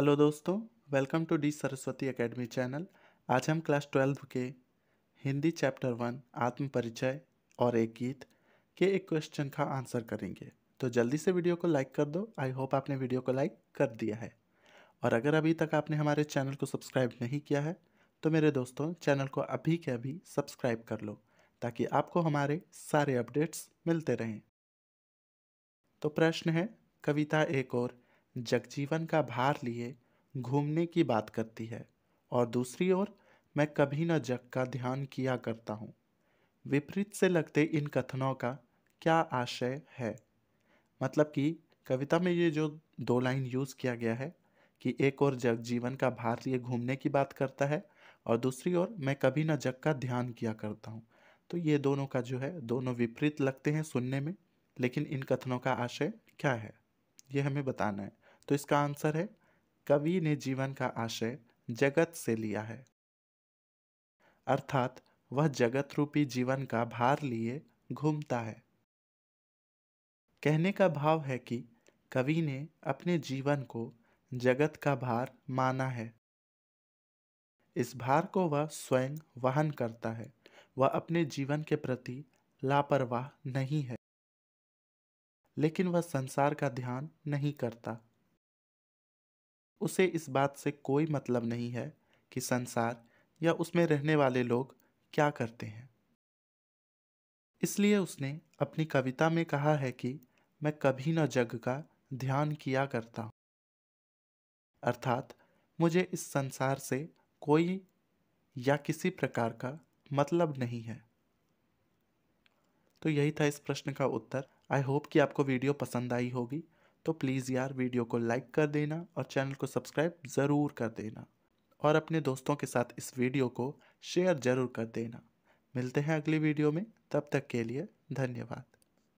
hello दोस्तों welcome to the Saraswati academy channel आज हम क्लास ट्वेल्व के हिंदी चैप्टर वन आत्म परिचय और एक गीत के एक क्वेश्चन का आंसर करेंगे तो जल्दी से वीडियो को लाइक कर दो आई होप आपने वीडियो को लाइक कर दिया है और अगर अभी तक आपने हमारे चैनल को सब्सक्राइब नहीं किया है तो मेरे दोस्तों चैनल को अभी के अभी सब्सक्राइब कर लो ताकि आपको हमारे सारे अपडेट्स मिलते रहें तो प्रश्न है कविता एक और जगजीवन का भार लिए घूमने की बात करती है और दूसरी ओर मैं कभी न जग का ध्यान किया करता हूँ विपरीत से लगते इन कथनों का क्या आशय है मतलब कि कविता में ये जो दो लाइन यूज़ किया गया है कि एक और जग जीवन का भार लिए घूमने की बात करता है और दूसरी ओर मैं कभी ना जग का ध्यान किया करता हूँ तो ये दोनों का जो है दोनों विपरीत लगते हैं सुनने में लेकिन इन कथनों का आशय क्या है ये हमें बताना है तो इसका आंसर है कवि ने जीवन का आशय जगत से लिया है अर्थात वह जगत रूपी जीवन का भार लिए घूमता है कहने का भाव है कि कवि ने अपने जीवन को जगत का भार माना है इस भार को वह स्वयं वहन करता है वह अपने जीवन के प्रति लापरवाह नहीं है लेकिन वह संसार का ध्यान नहीं करता उसे इस बात से कोई मतलब नहीं है कि संसार या उसमें रहने वाले लोग क्या करते हैं इसलिए उसने अपनी कविता में कहा है कि मैं कभी न जग का ध्यान किया करता हूँ अर्थात मुझे इस संसार से कोई या किसी प्रकार का मतलब नहीं है तो यही था इस प्रश्न का उत्तर आई होप कि आपको वीडियो पसंद आई होगी तो प्लीज़ यार वीडियो को लाइक कर देना और चैनल को सब्सक्राइब ज़रूर कर देना और अपने दोस्तों के साथ इस वीडियो को शेयर ज़रूर कर देना मिलते हैं अगली वीडियो में तब तक के लिए धन्यवाद